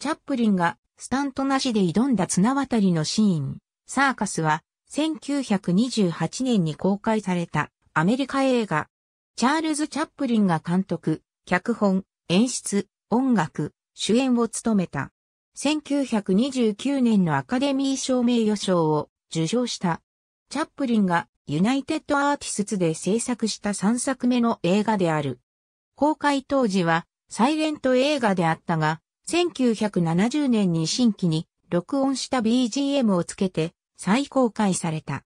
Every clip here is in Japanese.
チャップリンがスタントなしで挑んだ綱渡りのシーン、サーカスは1928年に公開されたアメリカ映画。チャールズ・チャップリンが監督、脚本、演出、音楽、主演を務めた。1929年のアカデミー賞名誉賞を受賞した。チャップリンがユナイテッドアーティスツで制作した3作目の映画である。公開当時はサイレント映画であったが、1970年に新規に録音した BGM をつけて再公開された。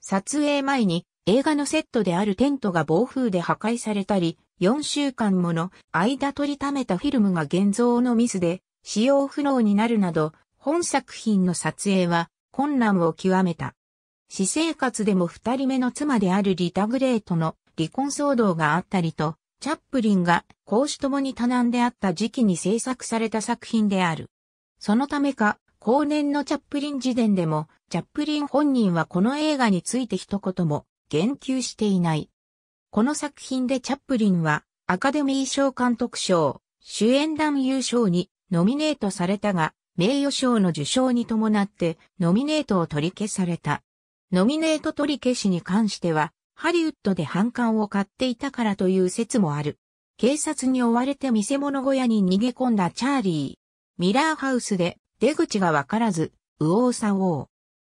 撮影前に映画のセットであるテントが暴風で破壊されたり、4週間もの間取りためたフィルムが現像のミスで使用不能になるなど、本作品の撮影は困難を極めた。私生活でも二人目の妻であるリタグレートの離婚騒動があったりと、チャップリンが公私ともに多難であった時期に制作された作品である。そのためか、後年のチャップリン時点でも、チャップリン本人はこの映画について一言も言及していない。この作品でチャップリンは、アカデミー賞監督賞、主演男優賞にノミネートされたが、名誉賞の受賞に伴ってノミネートを取り消された。ノミネート取り消しに関しては、ハリウッドで反感を買っていたからという説もある。警察に追われて見せ物小屋に逃げ込んだチャーリー。ミラーハウスで出口がわからず、右往左往。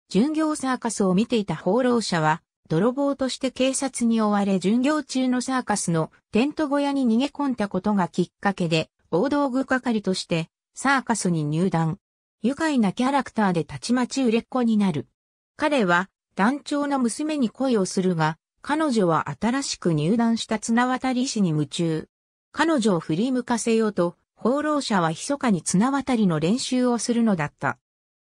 巡業サーカスを見ていた放浪者は、泥棒として警察に追われ巡業中のサーカスのテント小屋に逃げ込んだことがきっかけで、大道具係としてサーカスに入団。愉快なキャラクターでたちまち売れっ子になる。彼は団長の娘に恋をするが、彼女は新しく入団した綱渡り師に夢中。彼女を振り向かせようと、放浪者は密かに綱渡りの練習をするのだった。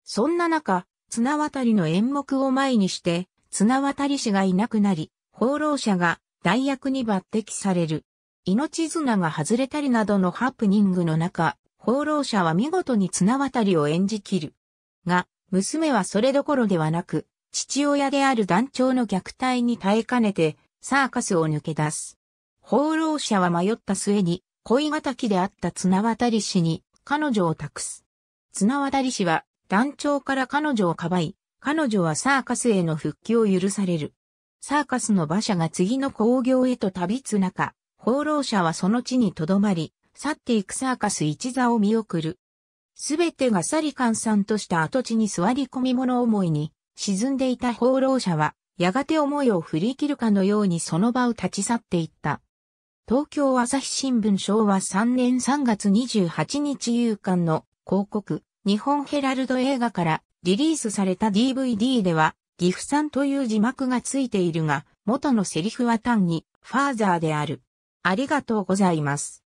そんな中、綱渡りの演目を前にして、綱渡り師がいなくなり、放浪者が代役に抜擢される。命綱が外れたりなどのハプニングの中、放浪者は見事に綱渡りを演じ切る。が、娘はそれどころではなく、父親である団長の虐待に耐えかねて、サーカスを抜け出す。放浪者は迷った末に、恋敵であった綱渡り氏に彼女を託す。綱渡り氏は団長から彼女をかばい、彼女はサーカスへの復帰を許される。サーカスの馬車が次の工業へと旅つ中、放浪者はその地に留まり、去っていくサーカス一座を見送る。すべてがサリカンさんとした跡地に座り込み物思いに、沈んでいた放浪者は、やがて思いを振り切るかのようにその場を立ち去っていった。東京朝日新聞昭和3年3月28日夕刊の広告、日本ヘラルド映画からリリースされた DVD では、ギフさんという字幕がついているが、元のセリフは単に、ファーザーである。ありがとうございます。